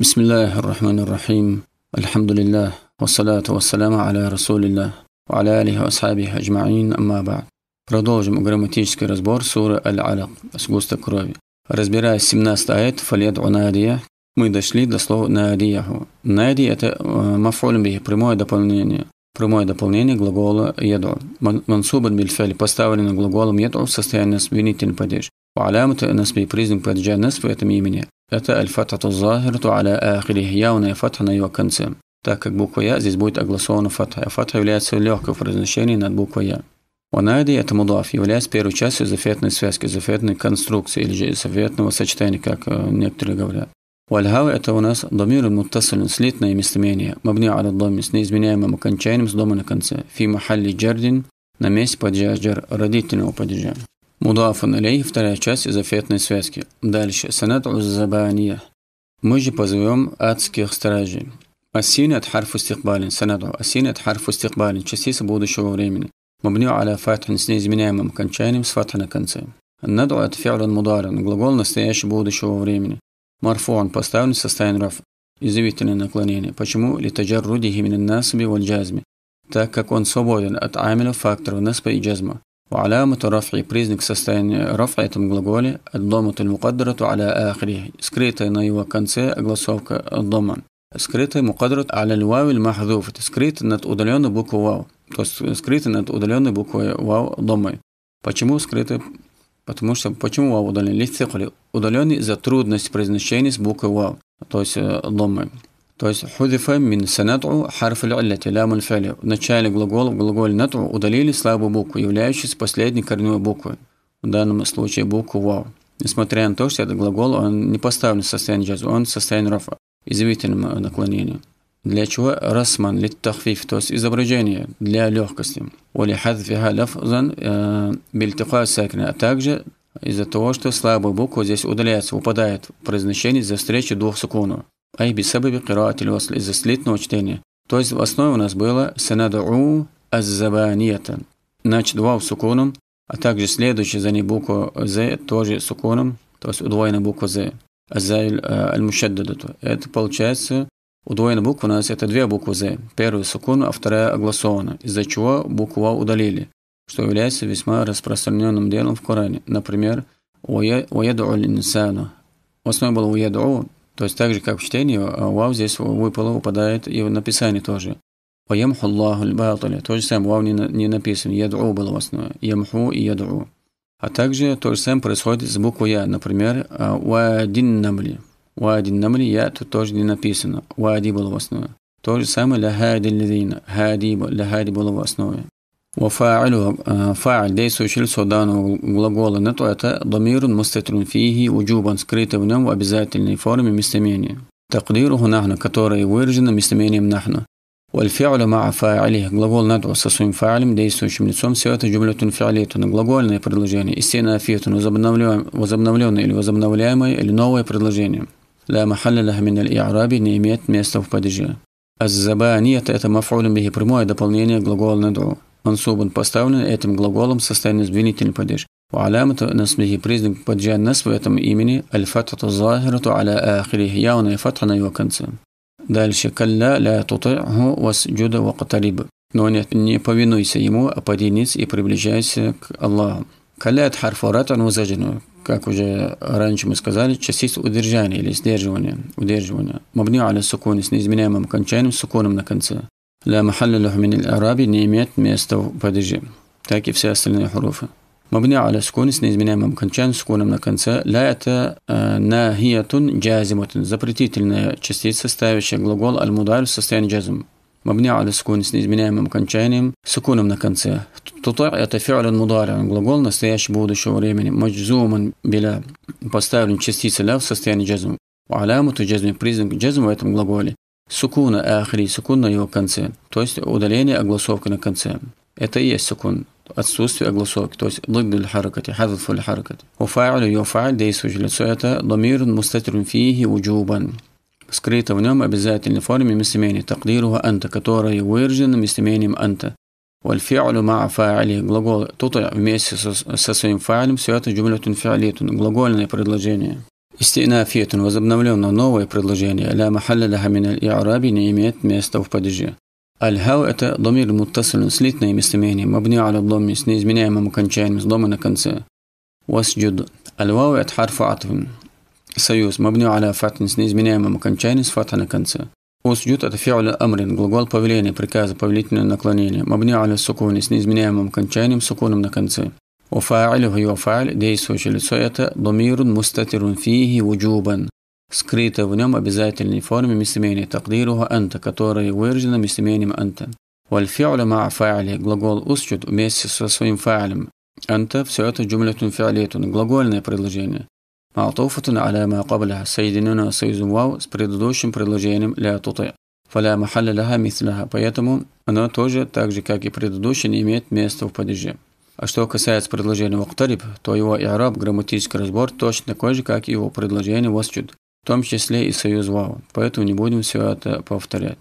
بسم الله الرحمن الرحيم الحمد لله والصلاة والسلام على رسول الله وعلى آله وأصحابه أجمعين أما بعد Продолжим грамматический разбор суры Аль-Алак «Сгусток крови». Разбирая 17 аят «Фаляд'у унадия, мы дошли до слова «надияху». «Нади» – это мафульмби, прямое дополнение. Прямое дополнение глагола «яду». Мансубан бильфель поставлено глаголом «яду» в состоянии насбинительный падеж. Алямат насби признак падежа насб в этом имени. Это аль-фатату захирту аля ахирихья у фатха на его конце. Так как буква Я здесь будет огласована фатха, а фатха является легкой в произношении над буквой Я. Ванайди – это мудаф, является первой частью зафетной связки, зафетной конструкции или же зафетного сочетания, как некоторые говорят. Вальхава – это у нас домир муттасалин, слитное местоимение, мабни аля доми с неизменяемым окончанием с дома на конце. Фи махалли джардин – на месте падежа джар, родительного падежа. Мудаф алей, вторая часть зафетной связки. Дальше. Санат уззабания. Мы же позовем адских стражей. Асин от харфу стихбалин. Санат асин от харфу стихбалин. Частица будущего времени. Мабню аля фатхан с неизменяемым окончанием с фатха на конце. Надо от фиалан мударин. Глагол настоящего будущего времени. Марфон поставлен со состоянии раф. Изъявительное наклонение. Почему? Литаджар руди минен насуби валь Так как он свободен от амилов факторов наспа и джазма. وعلامة الرفع признак состояния рафа этом глаголе الضمة المقدرة على آخره скрытая на его конце огласовка дома скрытая мукадрат аля львау или махзуф это скрытая над удаленной буквой вау то есть скрытая над удаленной буквой вау дома почему скрытая потому что почему вау удален листихали удаленный за трудность произношения с буквой вау то есть э, дома то есть худифа мин санатру харф аль-алляти лям аль В начале глагола в глаголе натру удалили слабую букву, являющуюся последней корневой буквой. В данном случае букву вау. Несмотря на то, что этот глагол он не поставлен в состояние джазу, он в состоянии рафа, извительном наклонении. Для чего расман лит тахфиф, то есть изображение для легкости. Оли хадфиха лафзан э, бильтиха а также из-за того, что слабая буква здесь удаляется, упадает в произношении за встречу двух секунд Ай бисабаби кираатиль васль из-за слитного чтения. То есть в основе у нас было санаду аззабанията. Значит, вау сукуном, а также следующая за ней буква з тоже сукуном, то есть удвоенная буква з. Азайль э, аль-мушаддадату. Это получается Удвоенная буква у нас это две буквы «з». Первая сукун, а вторая огласована, из-за чего буква удалили, что является весьма распространенным делом в Коране. Например, «Уяду'у линсану». В основе было «Уяду'у», то есть так же, как в чтении, а, вау здесь выпало, упадает и в написании тоже. وَيَمْحُ اللَّهُ الْبَاطِلَ То же самое, вау не, не написано, ядру было в основе, ямху и ядру. А также то же самое происходит с буквой я, например, вадин а, намли. Вадин намли я тут тоже не написано, вади было в основе. То же самое для хади лидина, хади, для хади было в основе. وفاعله فاعل действующее лицо данного глагола нету это ضمير مستتر فيه وجوبا скрытым в обязательной форме местоимения تقديره نحن которое выражено местоимением نحن والفعل مع فاعله глагол ندعو со своим фаалем действующим лицом все это جملة فعلية глагольное предложение استنافية возобновленное или возобновляемое или новое предложение لا محل لها من الإعراب не имеет места в падеже الزبانية это مفعول به прямое дополнение глагола ندعو мансубан поставлен этим глаголом в состоянии сдвинительный падеж. وعلامة نصبه признак падежа насб в этом имени الفتحة الظاهرة على آخره явная фатха на его конце. Дальше «Калля ля туты'ху васджуда вакатариб». Но нет, не повинуйся ему, а подениц и приближайся к Аллаху. «Калля от харфу ратан вазаджину». Как уже раньше мы сказали, частица удержания или сдерживания, удерживания. Мабни аля сукуни с неизменяемым окончанием, суконом на конце ля махаллилах мин араби не имеет места в падеже, так и все остальные хуруфы. مبني على سكون с неизменяемым окончанием, суконом на конце. Ля – это э, нахиятун джазимутун, запретительная частица, ставящая глагол аль-мударь в состоянии джазм. مبني على سكون с неизменяемым окончанием, суконом на конце. Тутар – это фи'л мударь, глагол настоящего будущего времени. Маджзуман биля – поставлен частица ля в состоянии джазм. Алямуту джазм – признак джазм в этом глаголе. Сукуна ахри, сукун на его конце, то есть удаление огласовки на конце. Это и есть сукун, отсутствие огласовки, то есть ضد харакати, хадф харакати. Уфа'лю юфа'ль, действующее лицо, это ламирун мустатрун фихи уджубан. Скрыто в нем обязательной форме местоимение такдируха анта, которое выражено местоимением анта. والفعل مع فاعله глагол тут вместе со, со своим фаилем все это جملة فعلية глагольное предложение Истинафия. Возобновлено новое предложение. Ля махалля ляха мин аль-и'раби не имеет места в падеже. Аль-хау – это домир муттасилен, слитное местоимение, мабни аля доми с неизменяемым окончанием, с дома на конце. Васджуд. Аль-вау – это харф атвин. Союз. Мабни аля фатин с неизменяемым окончанием, с фатха на конце. Усджуд – это фи'ля амрин, глагол повеления, приказа, повелительное наклонение. Мабни аля сукуни с неизменяемым окончанием, сукуном на конце. وفاعله وفاعل действующее лицо – это ضمير مستتر فيه وجوبا скрытое в нем обязательной форме местоимение تقديره أنت которое выражено местоимением أنت والفعل مع فاعله глагол «усчет» вместе со своим фаعлем أنت все это جملة فعلية глагольное предложение معطوفة على ما قبلها соединено союзом «вау» с предыдущим предложением «لا تطيع» فلا محل لها مثلها поэтому оно тоже так же как и предыдущее не имеет места в падеже А что касается предложения «Муктариб», то его ираб, грамматический разбор точно такой же, как и его предложение «Восчуд», в том числе и союз «Вау», поэтому не будем все это повторять.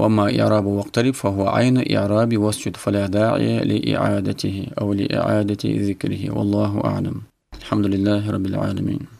وما إعراب واقترب فهو عين إعراب واسجد فلا داعي لإعادته أو لإعادة ذكره والله أعلم الحمد لله رب العالمين